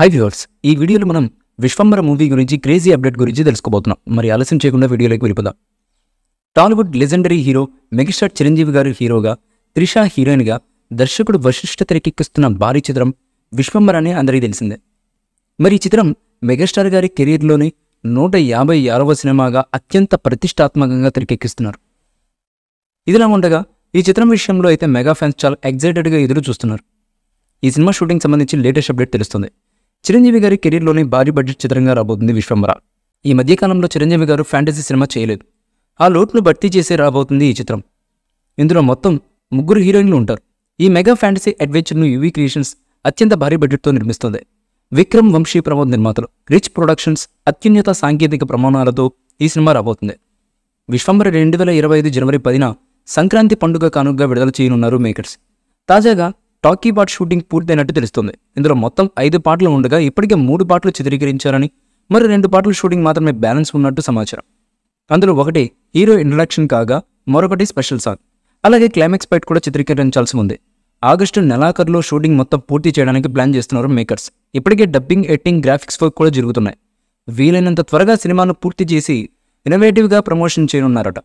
high viewers ఈ వీడియోలో మనం విశ్వంబర మూవీ గురించి క్రేజీ అప్డేట్ గురించి తెలుసుకోబోతున్నాం మరి ఆలస్యం చేయకుండా వీడియోలోకి వెళ్ళిపోదాం Tollywood legendary hero megastar Chiranjeevi garu హీరోగా త్రిష హీరోయిన్గా దర్శకుడు వశిష్ట తెరకెక్కిస్తున్న భారీ చిత్రం విశ్వంబర అనే అందరికీ తెలిసిందే మరి ఈ చిత్రం మెగాస్టార్ గారి కెరీర్లోనే నూట యాభై ఆరవ సినిమాగా అత్యంత ప్రతిష్టాత్మకంగా తెరకెక్కిస్తున్నారు ఇదిలా ఉండగా ఈ చిత్రం విషయంలో అయితే మెగా ఫ్యాన్స్ చాలా ఎగ్జైటెడ్గా ఎదురు చూస్తున్నారు ఈ సినిమా షూటింగ్ సంబంధించి లేటెస్ట్ అప్డేట్ తెలుస్తుంది చిరంజీవి గారి కెరీర్లోనే భారీ బడ్జెట్ చిత్రంగా రాబోతుంది విశ్వంబర ఈ మధ్యకాలంలో చిరంజీవి గారు ఫ్యాంటసీ సినిమా చేయలేదు ఆ లోట్ను భర్తీ చేసే రాబోతుంది ఈ చిత్రం ఇందులో మొత్తం ముగ్గురు హీరోయిన్లు ఉంటారు ఈ మెగా ఫ్యాంటసీ అడ్వెంచర్ను యువీ క్రియేషన్స్ అత్యంత భారీ బడ్జెట్తో నిర్మిస్తుంది విక్రమ్ వంశీ ప్రమోద్ నిర్మాతలు రిచ్ ప్రొడక్షన్స్ అత్యున్నత సాంకేతిక ప్రమాణాలతో ఈ సినిమా రాబోతుంది విశ్వంబర రెండు వేల ఇరవై ఐదు జనవరి పదిన సంక్రాంతి పండుగ కానుకగా విడుదల చేయనున్నారు మేకర్స్ తాజాగా టాకీ పాట్ షూటింగ్ పూర్తయినట్టు తెలుస్తుంది ఇందులో మొత్తం ఐదు పాటలు ఉండగా ఇప్పటికే మూడు పాటలు చిత్రీకరించారని మరి రెండు పాటలు షూటింగ్ మాత్రమే బ్యాలెన్స్ ఉన్నట్టు సమాచారం అందులో ఒకటి హీరో ఇంట్రడక్షన్ కాగా మరొకటి స్పెషల్ సాంగ్ అలాగే క్లైమాక్స్ పైట్ కూడా చిత్రీకరించాల్సి ఉంది ఆగస్టు నెలాఖరులో షూటింగ్ మొత్తం పూర్తి చేయడానికి ప్లాన్ చేస్తున్నారు మేకర్స్ ఇప్పటికే డబ్బింగ్ ఎట్టింగ్ గ్రాఫిక్స్ వర్క్ కూడా జరుగుతున్నాయి వీలైనంత త్వరగా సినిమాను పూర్తి చేసి ఇన్నోవేటివ్గా ప్రమోషన్ చేయనున్నారట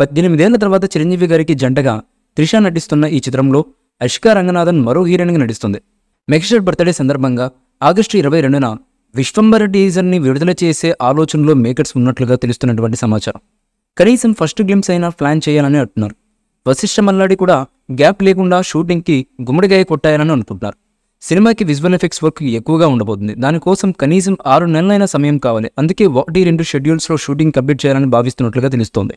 పద్దెనిమిదేళ్ల తర్వాత చిరంజీవి గారికి జంటగా త్రిష నటిస్తున్న ఈ చిత్రంలో అష్కా రంగనాథన్ మరో హీరోయిన్గా నటిస్తుంది మెక్స్టర్ బర్త్డే సందర్భంగా ఆగస్టు ఇరవై రెండున విశ్వంబర టీజర్ని విడుదల చేసే ఆలోచనలో మేకర్స్ ఉన్నట్లుగా తెలుస్తున్నటువంటి సమాచారం కనీసం ఫస్ట్ గేమ్స్ అయినా ప్లాన్ చేయాలని అంటున్నారు వశిష్ఠ మల్లాడి కూడా గ్యాప్ లేకుండా షూటింగ్కి గుమ్మడిగాయ కొట్టాయనని అనుకుంటున్నారు సినిమాకి విజువల్ ఎఫెక్ట్స్ వర్క్ ఎక్కువగా ఉండబోతుంది దానికోసం కనీసం ఆరు నెలలైన సమయం కావాలి అందుకే ఒకటి రెండు షెడ్యూల్స్లో షూటింగ్ కంప్లీట్ చేయాలని భావిస్తున్నట్లుగా తెలుస్తోంది